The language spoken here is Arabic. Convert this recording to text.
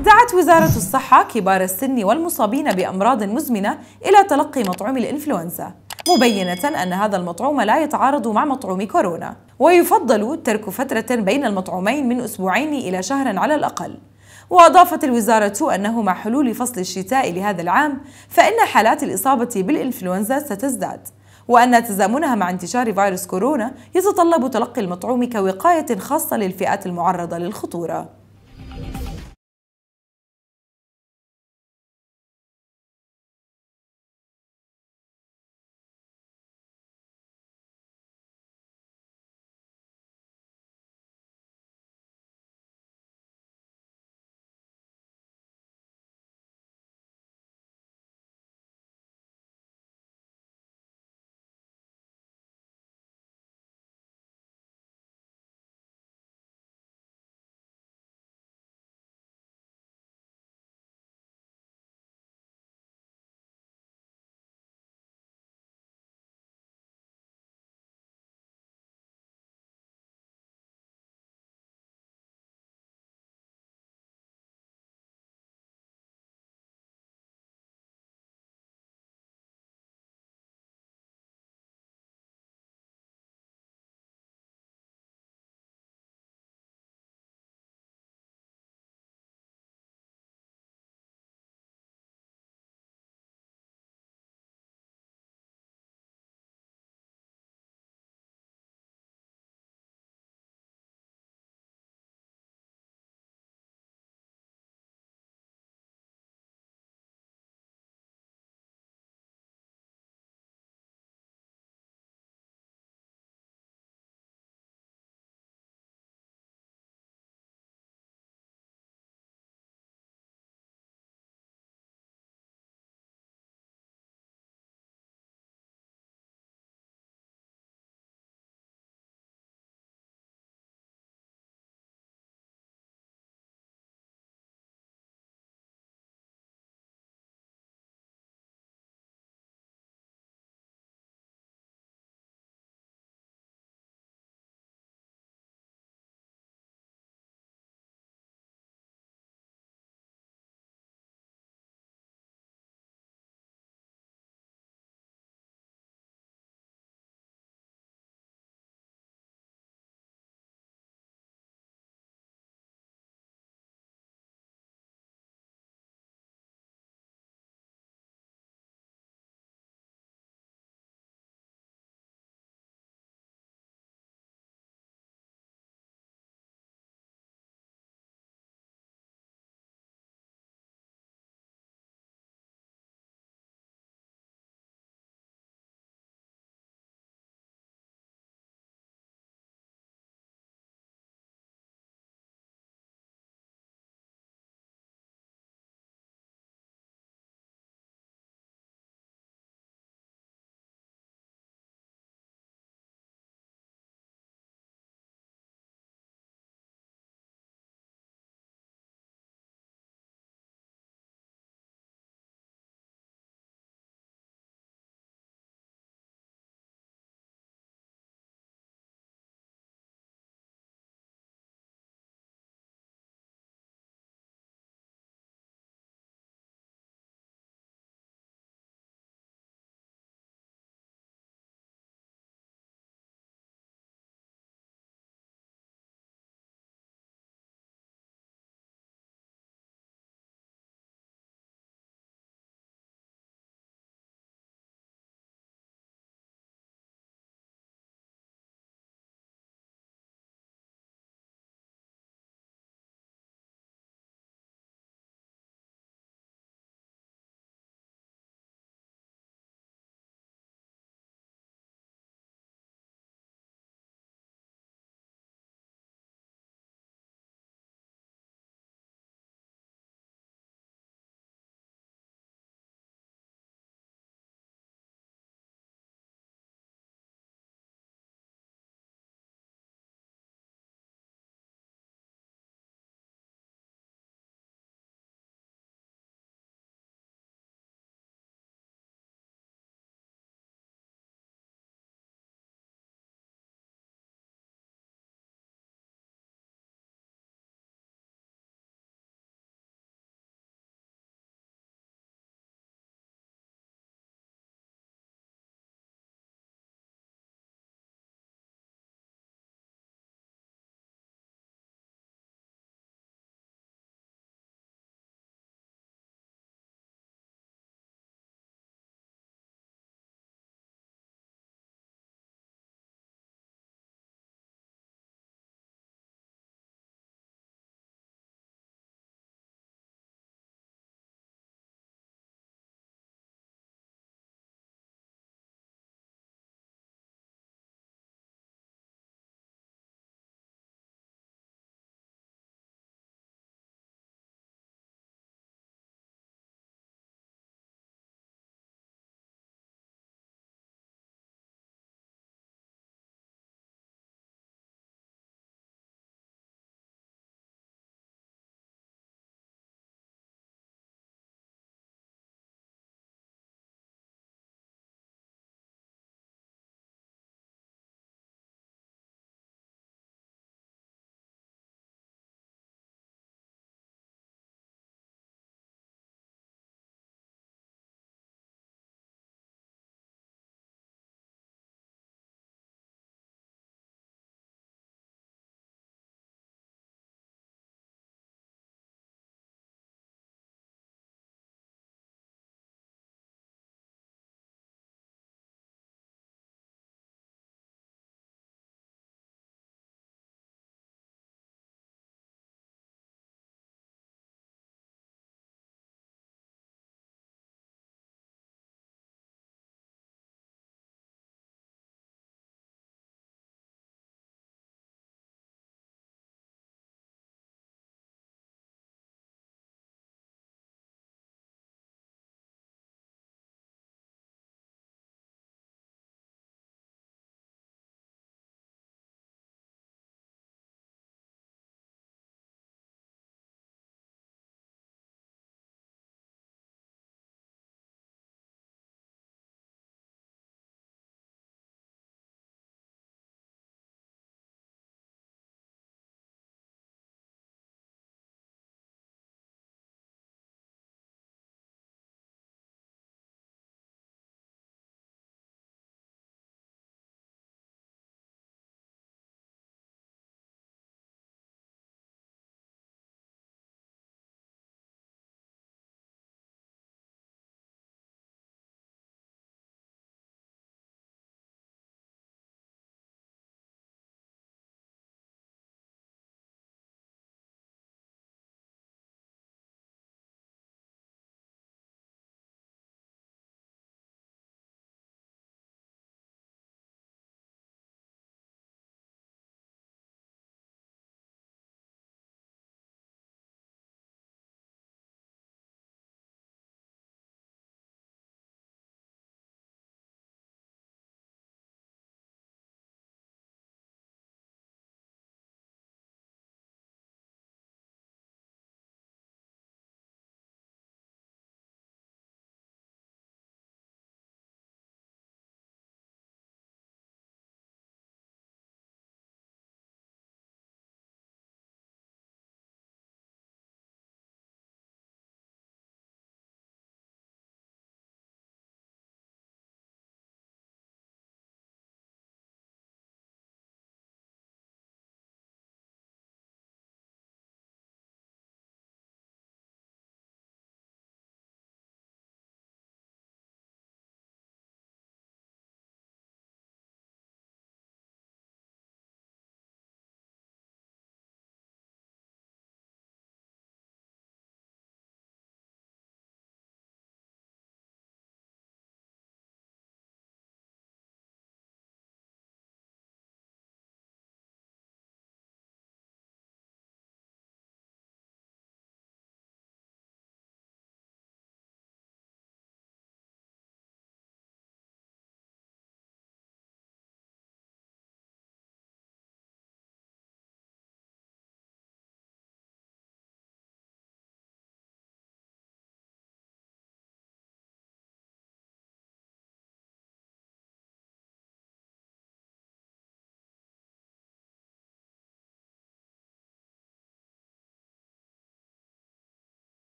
دعت وزارة الصحة كبار السن والمصابين بأمراض مزمنة إلى تلقي مطعوم الإنفلونزا مبينة أن هذا المطعوم لا يتعارض مع مطعوم كورونا ويفضل ترك فترة بين المطعومين من أسبوعين إلى شهر على الأقل وأضافت الوزارة أنه مع حلول فصل الشتاء لهذا العام فإن حالات الإصابة بالإنفلونزا ستزداد وأن تزامنها مع انتشار فيروس كورونا يتطلب تلقي المطعوم كوقاية خاصة للفئات المعرضة للخطورة